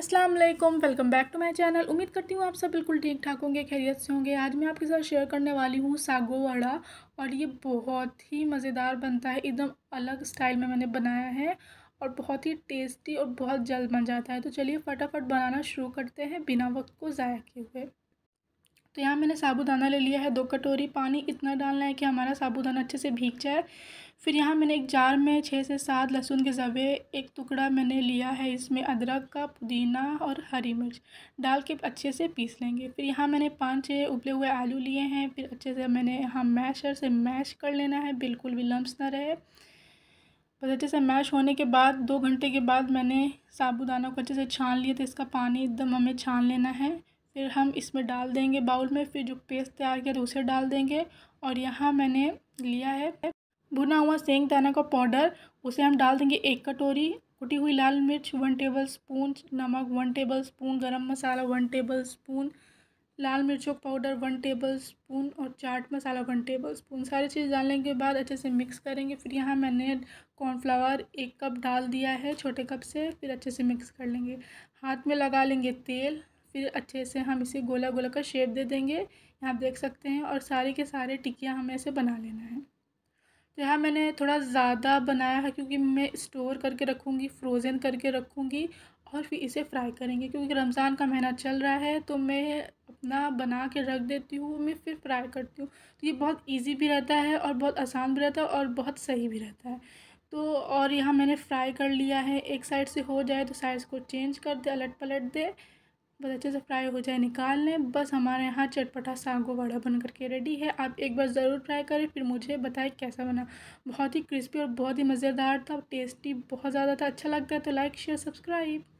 अस्सलाम वालेकुम welcome back to my channel उम्मीद करती हूँ आप सब बिल्कुल ठीक ठाक होंगे खैरियत से होंगे आज मैं आपके साथ शेयर करने वाली हूँ सागो वड़ा और ये बहुत ही मज़ेदार बनता है एकदम अलग स्टाइल में मैंने बनाया है और बहुत ही टेस्टी और बहुत जल्द बन जाता है तो चलिए फटाफट बनाना शुरू करते हैं बिना वक्त को ज़ाया किए हुए तो यहाँ मैंने साबूदाना ले लिया है दो कटोरी पानी इतना डालना है कि हमारा साबूदाना अच्छे से भीग जाए फिर यहाँ मैंने एक जार में छः से सात लहसुन के जवे एक टुकड़ा मैंने लिया है इसमें अदरक का पुदीना और हरी मिर्च डाल के अच्छे से पीस लेंगे फिर यहाँ मैंने पाँच छः उबले हुए आलू लिए हैं फिर अच्छे से मैंने यहाँ मैशर से मैश कर लेना है बिल्कुल भी लम्ब ना रहे बस अच्छे से मैश होने के बाद दो घंटे के बाद मैंने साबुदाना को अच्छे से छान लिए तो इसका पानी एकदम हमें छान लेना है फिर हम इसमें डाल देंगे बाउल में फिर जो पेस्ट तैयार किया था उसे डाल देंगे और यहाँ मैंने लिया है भुना हुआ सेंग दाना का पाउडर उसे हम डाल देंगे एक कटोरी कुटी हुई लाल मिर्च वन टेबल स्पून नमक वन टेबल स्पून गर्म मसाला वन टेबल स्पून लाल मिर्चों पाउडर वन टेबल स्पून और चाट मसाला वन टेबल स्पून सारी चीज़ डालने के बाद अच्छे से मिक्स करेंगे फिर यहाँ मैंने कॉर्नफ्लावर एक कप डाल दिया है छोटे कप से फिर अच्छे से मिक्स कर लेंगे हाथ में लगा लेंगे तेल फिर अच्छे से हम इसे गोला गोला का शेप दे देंगे यहाँ आप देख सकते हैं और सारे के सारे टिक्कियाँ हमें ऐसे बना लेना है तो यहाँ मैंने थोड़ा ज़्यादा बनाया है क्योंकि मैं स्टोर करके रखूँगी फ्रोज़न करके रखूँगी और फिर इसे फ्राई करेंगे क्योंकि रमज़ान का महीना चल रहा है तो मैं अपना बना के रख देती हूँ मैं फिर फ्राई करती हूँ तो ये बहुत इजी भी रहता है और बहुत आसान भी रहता है और बहुत सही भी रहता है तो और यहाँ मैंने फ्राई कर लिया है एक साइड से हो जाए तो साइज़ को चेंज कर दे अलट पलट दे बस अच्छे से फ्राई हो जाए निकाल लें बस हमारे यहाँ चटपटा सागो वड़ा बन करके रेडी है आप एक बार ज़रूर ट्राई करें फिर मुझे बताएं कैसा बना बहुत ही क्रिस्पी और बहुत ही मज़ेदार था टेस्टी बहुत ज़्यादा था अच्छा लगता है तो लाइक शेयर सब्सक्राइब